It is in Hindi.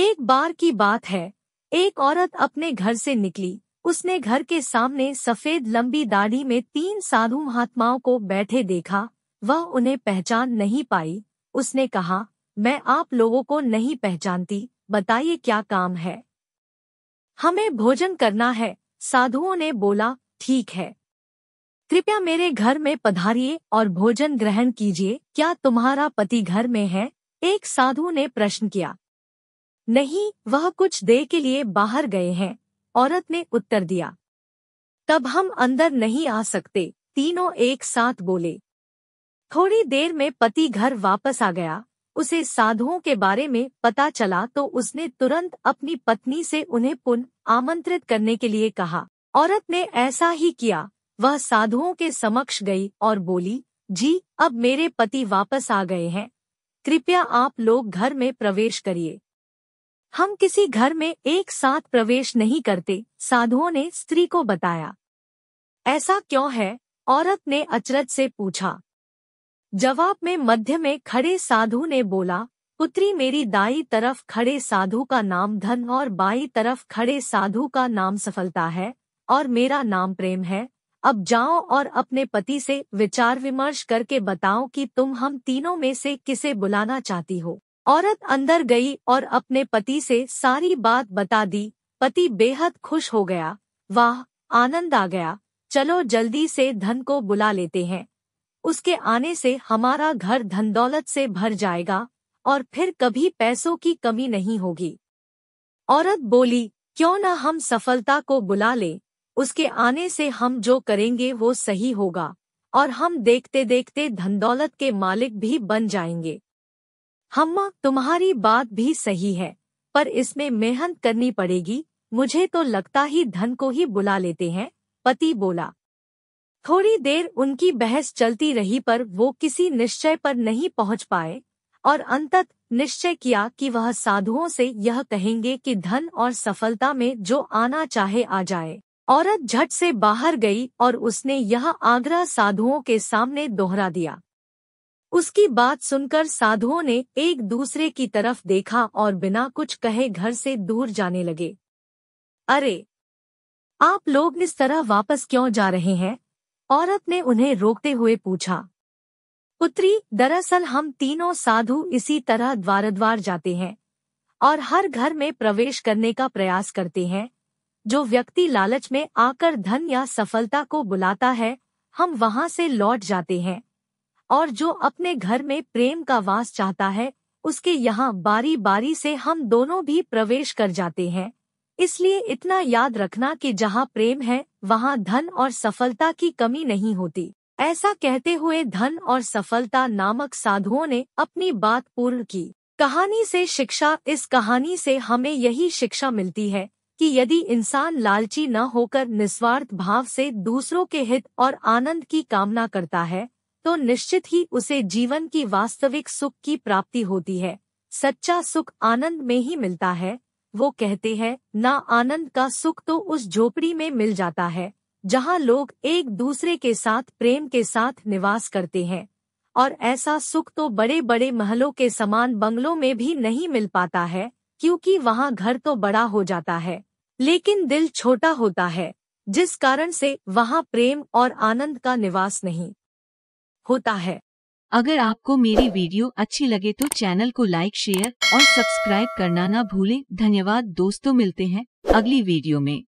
एक बार की बात है एक औरत अपने घर से निकली उसने घर के सामने सफेद लंबी दाढ़ी में तीन साधु महात्माओं को बैठे देखा वह उन्हें पहचान नहीं पाई उसने कहा मैं आप लोगों को नहीं पहचानती बताइए क्या काम है हमें भोजन करना है साधुओं ने बोला ठीक है कृपया मेरे घर में पधारिए और भोजन ग्रहण कीजिए क्या तुम्हारा पति घर में है एक साधु ने प्रश्न किया नहीं वह कुछ देर के लिए बाहर गए हैं औरत ने उत्तर दिया तब हम अंदर नहीं आ सकते तीनों एक साथ बोले थोड़ी देर में पति घर वापस आ गया उसे साधुओं के बारे में पता चला तो उसने तुरंत अपनी पत्नी से उन्हें पुनः आमंत्रित करने के लिए कहा औरत ने ऐसा ही किया वह साधुओं के समक्ष गई और बोली जी अब मेरे पति वापस आ गए हैं कृपया आप लोग घर में प्रवेश करिए हम किसी घर में एक साथ प्रवेश नहीं करते साधुओं ने स्त्री को बताया ऐसा क्यों है औरत ने अचरज से पूछा जवाब में मध्य में खड़े साधु ने बोला पुत्री मेरी दाई तरफ खड़े साधु का नाम धन और बाई तरफ खड़े साधु का नाम सफलता है और मेरा नाम प्रेम है अब जाओ और अपने पति से विचार विमर्श करके बताओ कि तुम हम तीनों में से किसे बुलाना चाहती हो औरत अंदर गई और अपने पति से सारी बात बता दी पति बेहद खुश हो गया वाह आनंद आ गया चलो जल्दी से धन को बुला लेते हैं उसके आने से हमारा घर धन दौलत से भर जाएगा और फिर कभी पैसों की कमी नहीं होगी औरत बोली क्यों न हम सफलता को बुला ले उसके आने से हम जो करेंगे वो सही होगा और हम देखते देखते धन दौलत के मालिक भी बन जाएंगे हम्मा तुम्हारी बात भी सही है पर इसमें मेहनत करनी पड़ेगी मुझे तो लगता ही धन को ही बुला लेते हैं पति बोला थोड़ी देर उनकी बहस चलती रही पर वो किसी निश्चय पर नहीं पहुंच पाए और अंतत निश्चय किया कि वह साधुओं से यह कहेंगे कि धन और सफलता में जो आना चाहे आ जाए औरत झट से बाहर गई और उसने यह आग्रह साधुओं के सामने दोहरा दिया उसकी बात सुनकर साधुओं ने एक दूसरे की तरफ देखा और बिना कुछ कहे घर से दूर जाने लगे अरे आप लोग इस तरह वापस क्यों जा रहे हैं औरत ने उन्हें रोकते हुए पूछा पुत्री दरअसल हम तीनों साधु इसी तरह द्वारद्वार जाते हैं और हर घर में प्रवेश करने का प्रयास करते हैं जो व्यक्ति लालच में आकर धन या सफलता को बुलाता है हम वहां से लौट जाते हैं और जो अपने घर में प्रेम का वास चाहता है उसके यहाँ बारी बारी से हम दोनों भी प्रवेश कर जाते हैं इसलिए इतना याद रखना कि जहाँ प्रेम है वहाँ धन और सफलता की कमी नहीं होती ऐसा कहते हुए धन और सफलता नामक साधुओं ने अपनी बात पूर्ण की कहानी से शिक्षा इस कहानी से हमें यही शिक्षा मिलती है कि यदि इंसान लालची न होकर निस्वार्थ भाव से दूसरों के हित और आनंद की कामना करता है तो निश्चित ही उसे जीवन की वास्तविक सुख की प्राप्ति होती है सच्चा सुख आनंद में ही मिलता है वो कहते हैं ना आनंद का सुख तो उस झोपड़ी में मिल जाता है जहाँ लोग एक दूसरे के साथ प्रेम के साथ निवास करते हैं और ऐसा सुख तो बड़े बड़े महलों के समान बंगलों में भी नहीं मिल पाता है क्योंकि वहाँ घर तो बड़ा हो जाता है लेकिन दिल छोटा होता है जिस कारण से वहाँ प्रेम और आनंद का निवास नहीं होता है अगर आपको मेरी वीडियो अच्छी लगे तो चैनल को लाइक शेयर और सब्सक्राइब करना ना भूलें धन्यवाद दोस्तों मिलते हैं अगली वीडियो में